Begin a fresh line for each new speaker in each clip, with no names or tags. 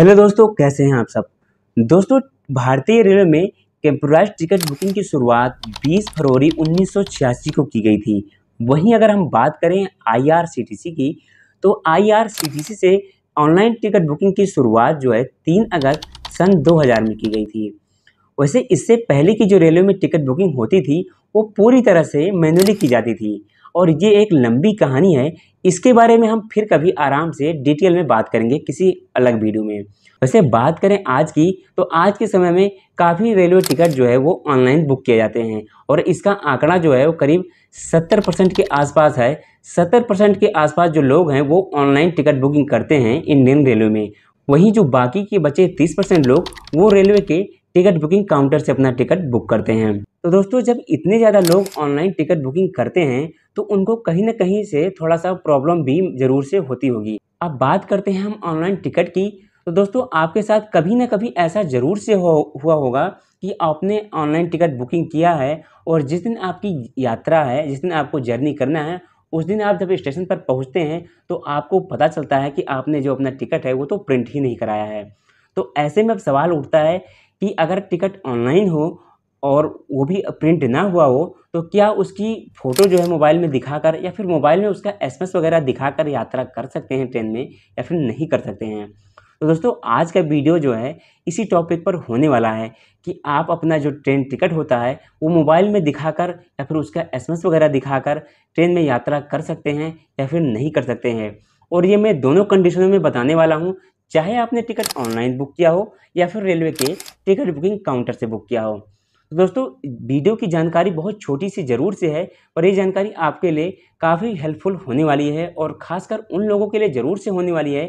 hello दोस्तों कैसे हैं आप सब दोस्तों भारतीय रेलवे में टेम्पोराइज टिकट बुकिंग की शुरुआत 20 फरवरी उन्नीस को की गई थी वहीं अगर हम बात करें आईआरसीटीसी की तो आईआरसीटीसी से ऑनलाइन टिकट बुकिंग की शुरुआत जो है 3 अगस्त सन 2000 में की गई थी वैसे इससे पहले की जो रेलवे में टिकट बुकिंग होती थी वो पूरी तरह से मैनुअली की जाती थी और ये एक लंबी कहानी है इसके बारे में हम फिर कभी आराम से डिटेल में बात करेंगे किसी अलग वीडियो में वैसे बात करें आज की तो आज के समय में काफ़ी रेलवे टिकट जो है वो ऑनलाइन बुक किए जाते हैं और इसका आंकड़ा जो है वो करीब सत्तर परसेंट के आसपास है सत्तर परसेंट के आसपास जो लोग हैं वो ऑनलाइन टिकट बुकिंग करते हैं इंडियन रेलवे में वहीं जो बाकी के बचे तीस परसेंट लोग वो रेलवे के टिकट बुकिंग काउंटर से अपना टिकट बुक करते हैं तो दोस्तों जब इतने ज़्यादा लोग ऑनलाइन टिकट बुकिंग करते हैं तो उनको कहीं ना कहीं से थोड़ा सा प्रॉब्लम भी ज़रूर से होती होगी अब बात करते हैं हम ऑनलाइन टिकट की तो दोस्तों आपके साथ कभी ना कभी ऐसा ज़रूर से हो हुआ होगा कि आपने ऑनलाइन टिकट बुकिंग किया है और जिस दिन आपकी यात्रा है जिस दिन आपको जर्नी करना है उस दिन आप जब स्टेशन पर पहुंचते हैं तो आपको पता चलता है कि आपने जो अपना टिकट है वो तो प्रिंट ही नहीं कराया है तो ऐसे में अब सवाल उठता है कि अगर टिकट ऑनलाइन हो और वो भी प्रिंट ना हुआ हो तो क्या उसकी फ़ोटो जो है मोबाइल में दिखाकर या फिर मोबाइल में उसका एसएमएस वगैरह दिखाकर यात्रा कर सकते हैं ट्रेन में या फिर नहीं कर सकते हैं तो दोस्तों आज का वीडियो जो है इसी टॉपिक पर होने वाला है कि आप अपना जो ट्रेन टिकट होता है वो मोबाइल में दिखाकर या फिर उसका एसएमएस वगैरह दिखाकर ट्रेन में यात्रा कर सकते हैं या फिर नहीं कर सकते हैं और ये मैं दोनों कंडीशनों में बताने वाला हूँ चाहे आपने टिकट ऑनलाइन बुक किया हो या फिर रेलवे के टिकट बुकिंग काउंटर से बुक किया हो तो दोस्तों वीडियो की जानकारी बहुत छोटी सी ज़रूर से है पर ये जानकारी आपके लिए काफ़ी हेल्पफुल होने वाली है और ख़ासकर उन लोगों के लिए ज़रूर से होने वाली है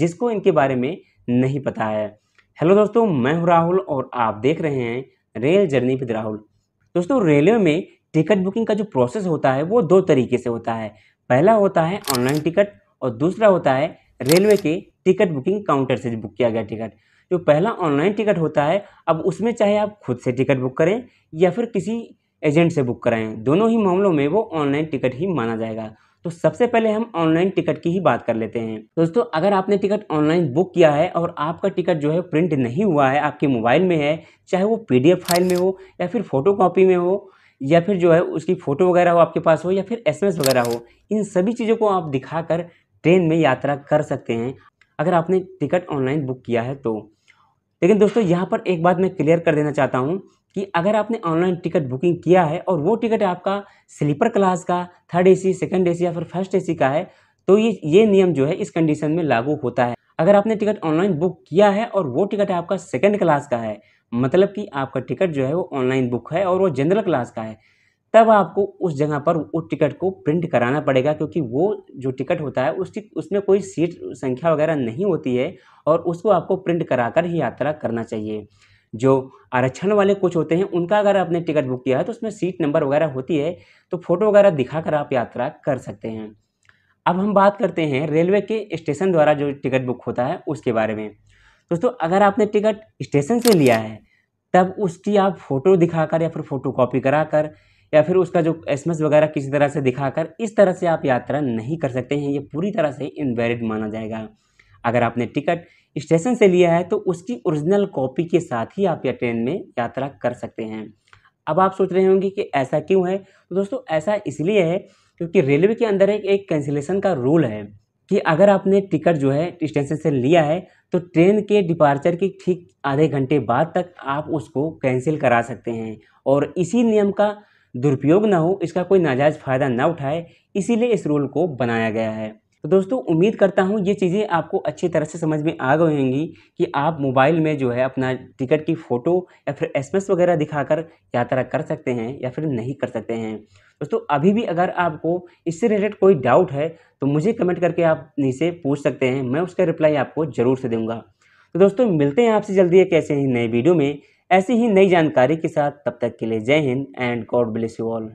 जिसको इनके बारे में नहीं पता है हेलो दोस्तों मैं हूँ राहुल और आप देख रहे हैं रेल जर्नी विद राहुल दोस्तों रेलवे में टिकट बुकिंग का जो प्रोसेस होता है वो दो तरीके से होता है पहला होता है ऑनलाइन टिकट और दूसरा होता है रेलवे के टिकट बुकिंग काउंटर से बुक किया गया टिकट जो पहला ऑनलाइन टिकट होता है अब उसमें चाहे आप खुद से टिकट बुक करें या फिर किसी एजेंट से बुक कराएं दोनों ही मामलों में वो ऑनलाइन टिकट ही माना जाएगा तो सबसे पहले हम ऑनलाइन टिकट की ही बात कर लेते हैं दोस्तों अगर आपने टिकट ऑनलाइन बुक किया है और आपका टिकट जो है प्रिंट नहीं हुआ है आपके मोबाइल में है चाहे वो पी फाइल में हो या फिर फोटो में हो या फिर जो है उसकी फ़ोटो वगैरह हो आपके पास हो या फिर एसएमएस वगैरह हो इन सभी चीज़ों को आप दिखाकर ट्रेन में यात्रा कर सकते हैं अगर आपने टिकट ऑनलाइन बुक किया है तो लेकिन दोस्तों यहाँ पर एक बात मैं क्लियर कर देना चाहता हूँ कि अगर आपने ऑनलाइन टिकट बुकिंग किया है और वो टिकट आपका स्लीपर क्लास का थर्ड सेकेंड ए सी या फिर फर्स्ट सी का है तो ये ये नियम जो है इस कंडीशन में लागू होता है अगर आपने टिकट ऑनलाइन बुक किया है और वो टिकट आपका सेकंड क्लास का है मतलब कि आपका टिकट जो है वो ऑनलाइन बुक है और वो जनरल क्लास का है तब आपको उस जगह पर उस टिकट को प्रिंट कराना पड़ेगा क्योंकि वो जो टिकट होता है उसकी उसमें कोई सीट संख्या वगैरह नहीं होती है और उसको आपको प्रिंट करा कर ही यात्रा करना चाहिए जो आरक्षण वाले कुछ होते हैं उनका अगर आपने टिकट बुक किया है तो उसमें सीट नंबर वगैरह होती है तो फ़ोटो वगैरह दिखा कर आप यात्रा कर सकते हैं अब हम बात करते हैं रेलवे के स्टेशन द्वारा जो टिकट बुक होता है उसके बारे में दोस्तों अगर आपने टिकट स्टेशन से लिया है तब उसकी आप फ़ोटो दिखाकर या फिर फ़ोटो कॉपी करा कर या फिर उसका जो एस वगैरह किसी तरह से दिखाकर इस तरह से आप यात्रा नहीं कर सकते हैं ये पूरी तरह से इनवैलिड माना जाएगा अगर आपने टिकट स्टेशन से लिया है तो उसकी ओरिजिनल कॉपी के साथ ही आप यह ट्रेन में यात्रा कर सकते हैं अब आप सोच रहे होंगे कि ऐसा क्यों है तो दोस्तों ऐसा इसलिए है क्योंकि रेलवे के अंदर एक एक कैंसिलेशन का रूल है कि अगर आपने टिकट जो है स्टेशन से लिया है तो ट्रेन के डिपार्चर के ठीक आधे घंटे बाद तक आप उसको कैंसिल करा सकते हैं और इसी नियम का दुरुपयोग ना हो इसका कोई नाजायज़ फ़ायदा ना उठाए इसीलिए इस रूल को बनाया गया है तो दोस्तों उम्मीद करता हूँ ये चीज़ें आपको अच्छी तरह से समझ में आ गई होंगी कि आप मोबाइल में जो है अपना टिकट की फ़ोटो या फिर एसएमएस वगैरह दिखाकर यात्रा कर सकते हैं या फिर नहीं कर सकते हैं दोस्तों अभी भी अगर आपको इससे रिलेटेड कोई डाउट है तो मुझे कमेंट करके आप नीचे पूछ सकते हैं मैं उसका रिप्लाई आपको ज़रूर से दूँगा तो दोस्तों मिलते हैं आपसे जल्दी एक ऐसे ही नए वीडियो में ऐसी ही नई जानकारी के साथ तब तक के लिए Jai Hind and God bless you all